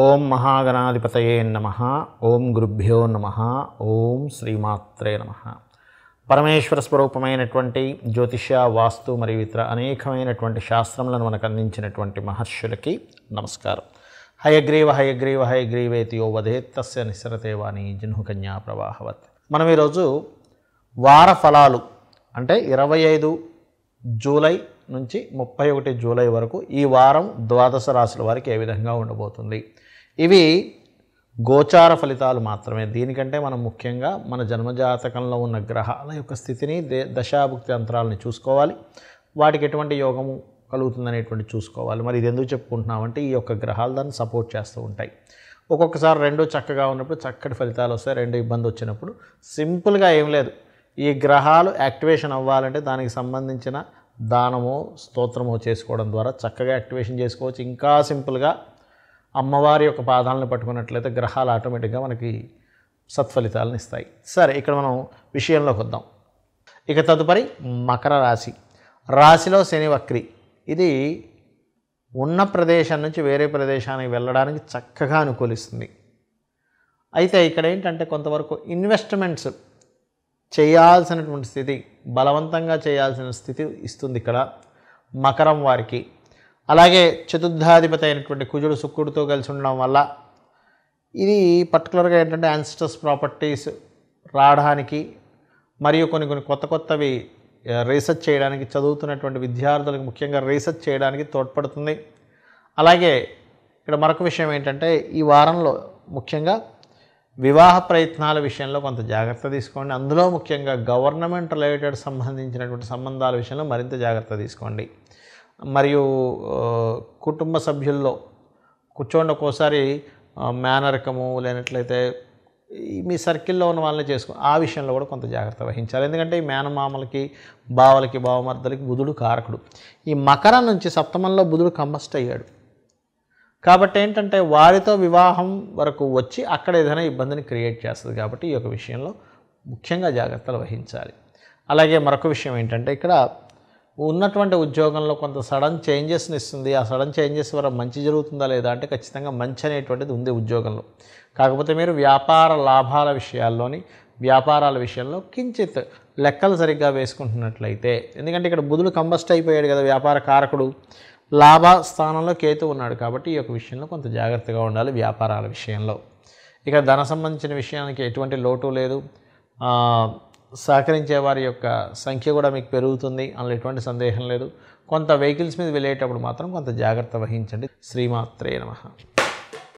ఓం మహాగణాధిపతయే నమ ఓం గురుభ్యో నమ ఓం శ్రీమాత్రే నమ పరమేశ్వర స్వరూపమైనటువంటి జ్యోతిష వాస్తు మరియు ఇతర అనేకమైనటువంటి శాస్త్రములను మనకు అందించినటువంటి మహర్షులకి నమస్కారం హయగ్రీవ హయగ్రీవ హయగ్రీవేతి యో వధేత్తస్య నిసరతేవాణి జిహ్నుకన్యా ప్రవాహవత్ మనం ఈరోజు వార ఫలాలు అంటే ఇరవై ఐదు జూలై నుంచి ముప్పై ఒకటి జూలై వరకు ఈ వారం ద్వాదశ రాశుల వారికి ఏ విధంగా ఉండబోతుంది ఇవి గోచార ఫలితాలు మాత్రమే దీనికంటే మనం ముఖ్యంగా మన జన్మజాతకంలో ఉన్న గ్రహాల యొక్క స్థితిని దశాభుక్తి అంతరాలని చూసుకోవాలి వాటికి ఎటువంటి యోగము కలుగుతుందనేటువంటి చూసుకోవాలి మరి ఇది ఎందుకు చెప్పుకుంటున్నామంటే ఈ యొక్క గ్రహాలు దాన్ని సపోర్ట్ చేస్తూ ఉంటాయి ఒక్కొక్కసారి రెండు చక్కగా ఉన్నప్పుడు చక్కటి ఫలితాలు వస్తాయి రెండు ఇబ్బంది వచ్చినప్పుడు సింపుల్గా ఏం లేదు ఈ గ్రహాలు యాక్టివేషన్ అవ్వాలంటే దానికి సంబంధించిన దానము స్తోత్రము చేసుకోవడం ద్వారా చక్కగా యాక్టివేషన్ చేసుకోవచ్చు ఇంకా సింపుల్గా అమ్మవారి యొక్క పాదాలను పట్టుకున్నట్లయితే గ్రహాలు ఆటోమేటిక్గా మనకి సత్ఫలితాలను ఇస్తాయి సరే ఇక్కడ మనం విషయంలోకి వద్దాం ఇక తదుపరి మకర రాశి రాశిలో శని వక్రి ఇది ఉన్న ప్రదేశం నుంచి వేరే ప్రదేశానికి వెళ్ళడానికి చక్కగా అనుకూలిస్తుంది అయితే ఇక్కడ ఏంటంటే కొంతవరకు ఇన్వెస్ట్మెంట్స్ చేయాల్సినటువంటి స్థితి బలవంతంగా చేయాల్సిన స్థితి ఇస్తుంది ఇక్కడ మకరం వారికి అలాగే చతుర్థాధిపతి అయినటువంటి కుజుడు శుక్రుడితో కలిసి ఉండడం వల్ల ఇది పర్టికులర్గా ఏంటంటే యాన్సిటర్స్ ప్రాపర్టీస్ రావడానికి మరియు కొన్ని కొన్ని కొత్త కొత్తవి రీసెర్చ్ చేయడానికి చదువుతున్నటువంటి విద్యార్థులకు ముఖ్యంగా రీసెర్చ్ చేయడానికి తోడ్పడుతుంది అలాగే ఇక్కడ మరొక విషయం ఏంటంటే ఈ వారంలో ముఖ్యంగా వివాహ ప్రయత్నాల విషయంలో కొంత జాగ్రత్త తీసుకోండి అందులో ముఖ్యంగా గవర్నమెంట్ రిలేటెడ్ సంబంధించినటువంటి సంబంధాల విషయంలో మరింత జాగ్రత్త తీసుకోండి మరియు కుటుంబ సభ్యుల్లో కూర్చోండి ఒక్కోసారి మేనరకము లేనట్లయితే మీ సర్కిల్లో ఉన్న వాళ్ళని చేసుకో ఆ విషయంలో కూడా కొంత జాగ్రత్త వహించాలి ఎందుకంటే ఈ మేనమామలకి బావలకి బావమర్దలకి బుధుడు కారకుడు ఈ మకరం నుంచి సప్తమంలో బుధుడు కంబస్ట్ అయ్యాడు కాబట్టి ఏంటంటే వారితో వివాహం వరకు వచ్చి అక్కడ ఏదైనా ఇబ్బందిని క్రియేట్ చేస్తుంది కాబట్టి ఈ యొక్క విషయంలో ముఖ్యంగా జాగ్రత్తలు వహించాలి అలాగే మరొక విషయం ఏంటంటే ఇక్కడ ఉన్నటువంటి ఉద్యోగంలో కొంత సడన్ చేంజెస్ని ఇస్తుంది ఆ సడన్ చేంజెస్ వల్ల మంచి జరుగుతుందా లేదా అంటే ఖచ్చితంగా మంచి అనేటువంటిది ఉంది ఉద్యోగంలో కాకపోతే మీరు వ్యాపార లాభాల విషయాల్లోని వ్యాపారాల విషయంలో కించిత్ లెక్కలు సరిగ్గా వేసుకుంటున్నట్లయితే ఎందుకంటే ఇక్కడ బుధుడు కంబస్ట్ అయిపోయాడు కదా వ్యాపార కారకుడు లాభ స్థానంలో కేతు ఉన్నాడు కాబట్టి ఈ యొక్క విషయంలో కొంత జాగ్రత్తగా ఉండాలి వ్యాపారాల విషయంలో ఇక ధన సంబంధించిన విషయానికి ఎటువంటి లోటు లేదు సహకరించే వారి యొక్క సంఖ్య కూడా మీకు పెరుగుతుంది అందులో ఎటువంటి సందేహం లేదు కొంత వెహికల్స్ మీద వెళ్ళేటప్పుడు మాత్రం కొంత జాగ్రత్త వహించండి శ్రీమాత్రే నమ